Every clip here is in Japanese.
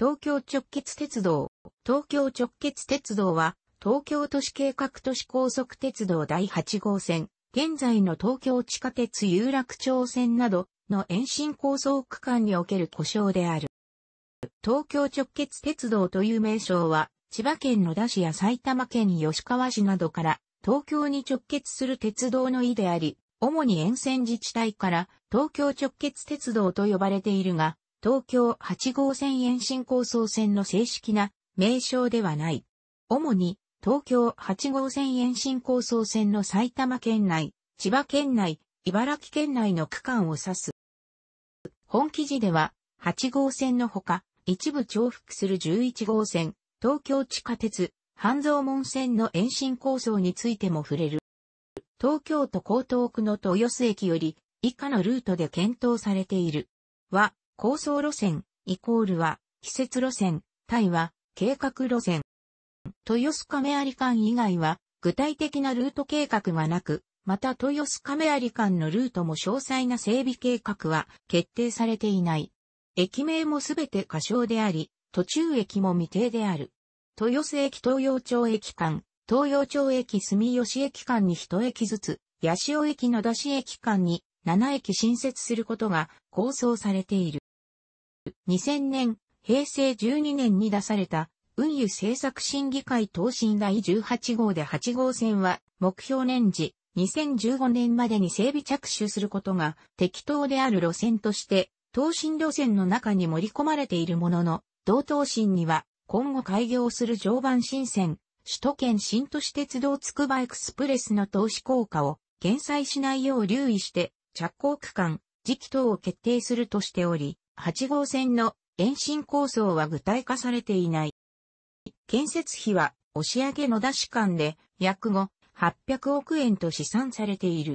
東京直結鉄道。東京直結鉄道は、東京都市計画都市高速鉄道第8号線、現在の東京地下鉄有楽町線などの延伸構想区間における故障である。東京直結鉄道という名称は、千葉県野田市や埼玉県吉川市などから、東京に直結する鉄道の意であり、主に沿線自治体から東京直結鉄道と呼ばれているが、東京8号線延伸構想線の正式な名称ではない。主に東京8号線延伸構想線の埼玉県内、千葉県内、茨城県内の区間を指す。本記事では8号線のほか一部重複する11号線、東京地下鉄、半蔵門線の延伸構想についても触れる。東京都江東区の豊洲駅より以下のルートで検討されている。は、構想路線、イコールは、季節路線、対は、計画路線。豊洲亀有間以外は、具体的なルート計画がなく、また豊洲亀有間のルートも詳細な整備計画は決定されていない。駅名もすべて仮称であり、途中駅も未定である。豊洲駅東洋町駅間、東洋町駅住吉駅間に一駅ずつ、八潮駅の出し駅間に7駅新設することが構想されている。2000年、平成12年に出された、運輸政策審議会答申第18号で8号線は、目標年次、2015年までに整備着手することが適当である路線として、答申路線の中に盛り込まれているものの、同答申には、今後開業する常磐新線、首都圏新都市鉄道つくばエクスプレスの投資効果を、減災しないよう留意して、着工区間、時期等を決定するとしており、8号線の延伸構想は具体化されていない。建設費は押上野田市間で約5、800億円と試算されている。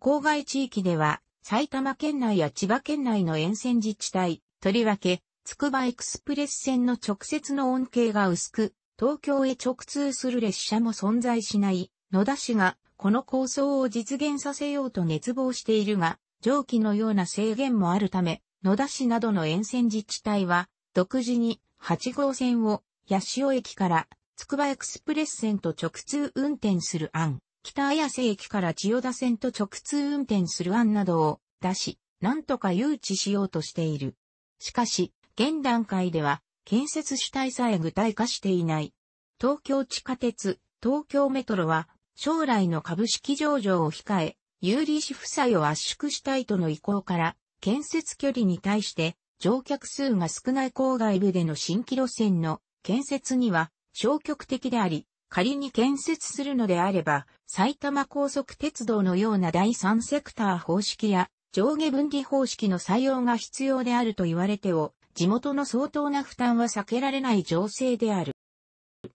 郊外地域では埼玉県内や千葉県内の沿線自治体、とりわけ、つくばエクスプレス線の直接の恩恵が薄く、東京へ直通する列車も存在しない野田市がこの構想を実現させようと熱望しているが、上記のような制限もあるため、野田市などの沿線自治体は、独自に8号線を八潮駅からつくばエクスプレス線と直通運転する案、北綾瀬駅から千代田線と直通運転する案などを出し、なんとか誘致しようとしている。しかし、現段階では建設主体さえ具体化していない。東京地下鉄、東京メトロは将来の株式上場を控え、有利子負債を圧縮したいとの意向から、建設距離に対して乗客数が少ない郊外部での新規路線の建設には消極的であり、仮に建設するのであれば、埼玉高速鉄道のような第三セクター方式や上下分離方式の採用が必要であると言われてを、地元の相当な負担は避けられない情勢である。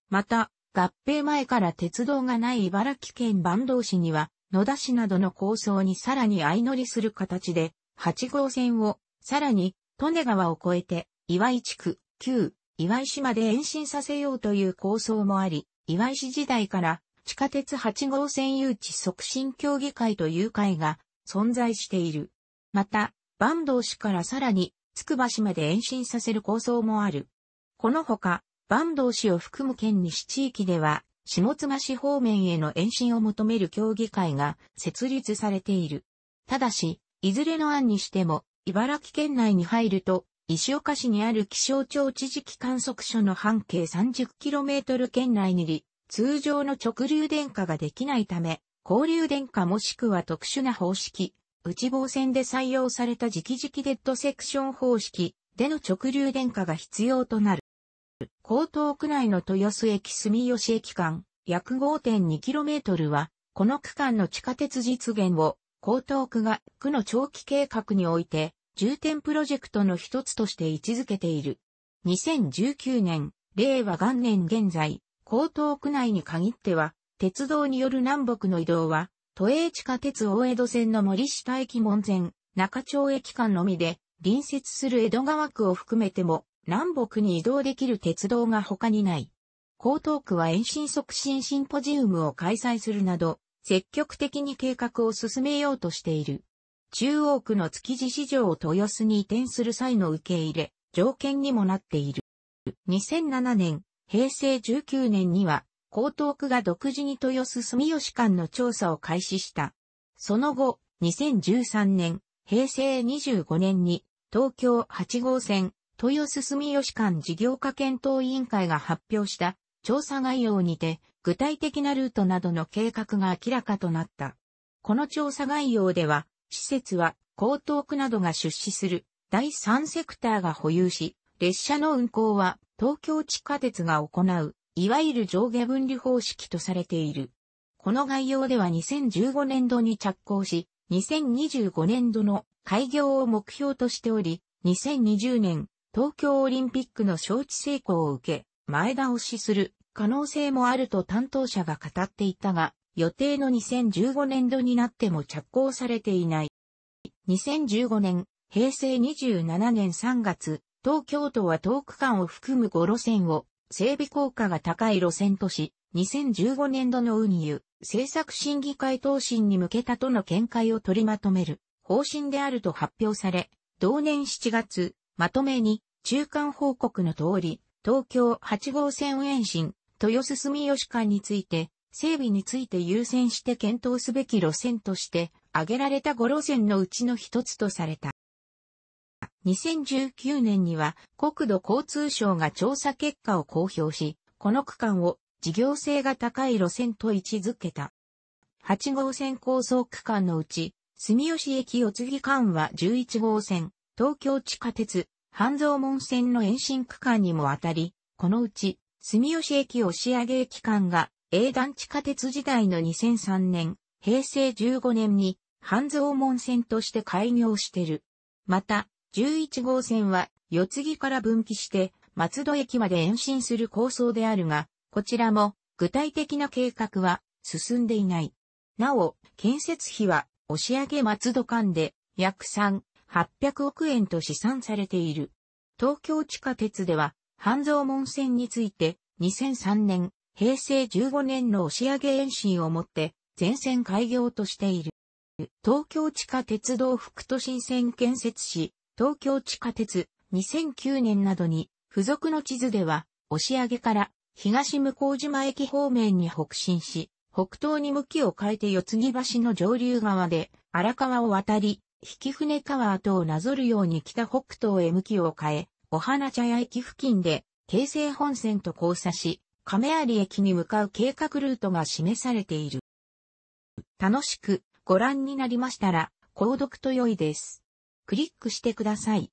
また、合併前から鉄道がない茨城県坂東市には、野田市などの構想にさらに相乗りする形で、8号線を、さらに、利根川を越えて、岩井地区、旧、岩井市まで延伸させようという構想もあり、岩井市時代から、地下鉄8号線誘致促進協議会という会が存在している。また、坂東市からさらに、つくば市まで延伸させる構想もある。このほか、坂東市を含む県西地域では、下妻市方面への延伸を求める協議会が設立されている。ただし、いずれの案にしても、茨城県内に入ると、石岡市にある気象庁地磁気観測所の半径 30km 圏内に通常の直流電化ができないため、交流電化もしくは特殊な方式、内房線で採用された直々デッドセクション方式での直流電化が必要となる。江東区内の豊洲駅住吉駅間、約 5.2km は、この区間の地下鉄実現を江東区が区の長期計画において、重点プロジェクトの一つとして位置づけている。2019年、令和元年現在、江東区内に限っては、鉄道による南北の移動は、都営地下鉄大江戸線の森下駅門前、中町駅間のみで、隣接する江戸川区を含めても、南北に移動できる鉄道が他にない。江東区は延伸促進シンポジウムを開催するなど、積極的に計画を進めようとしている。中央区の築地市場を豊洲に移転する際の受け入れ、条件にもなっている。2007年、平成19年には、江東区が独自に豊洲住吉間の調査を開始した。その後、2013年、平成25年に、東京8号線、豊洲住吉間事業化検討委員会が発表した調査概要にて、具体的なルートなどの計画が明らかとなった。この調査概要では、施設は江東区などが出資する第三セクターが保有し、列車の運行は東京地下鉄が行う、いわゆる上下分離方式とされている。この概要では2015年度に着工し、2025年度の開業を目標としており、2020年東京オリンピックの招致成功を受け、前倒しする可能性もあると担当者が語っていたが、予定の2015年度になっても着工されていない。2015年、平成27年3月、東京都は東区間を含む5路線を整備効果が高い路線とし、2015年度の運輸政策審議会答申に向けたとの見解を取りまとめる方針であると発表され、同年7月、まとめに中間報告の通り、東京8号線延伸、豊洲住吉間について、整備について優先して検討すべき路線として、挙げられた5路線のうちの一つとされた。2019年には国土交通省が調査結果を公表し、この区間を事業性が高い路線と位置づけた。8号線構想区間のうち、住吉駅四つ木間は11号線、東京地下鉄、半蔵門線の延伸区間にもあたり、このうち住吉駅押上駅間が、A 団地下鉄時代の2003年、平成15年に、半蔵門線として開業してる。また、11号線は、四つ木から分岐して、松戸駅まで延伸する構想であるが、こちらも、具体的な計画は、進んでいない。なお、建設費は、押上松戸間で、約3、800億円と試算されている。東京地下鉄では、半蔵門線について、2003年、平成15年の押上延伸をもって、全線開業としている。東京地下鉄道副都心線建設し、東京地下鉄2009年などに、付属の地図では、押上から東向島駅方面に北進し、北東に向きを変えて四つ木橋の上流側で荒川を渡り、引船川跡をなぞるように北北東へ向きを変え、お花茶屋駅付近で、京成本線と交差し、亀有駅に向かう計画ルートが示されている。楽しくご覧になりましたら、購読と良いです。クリックしてください。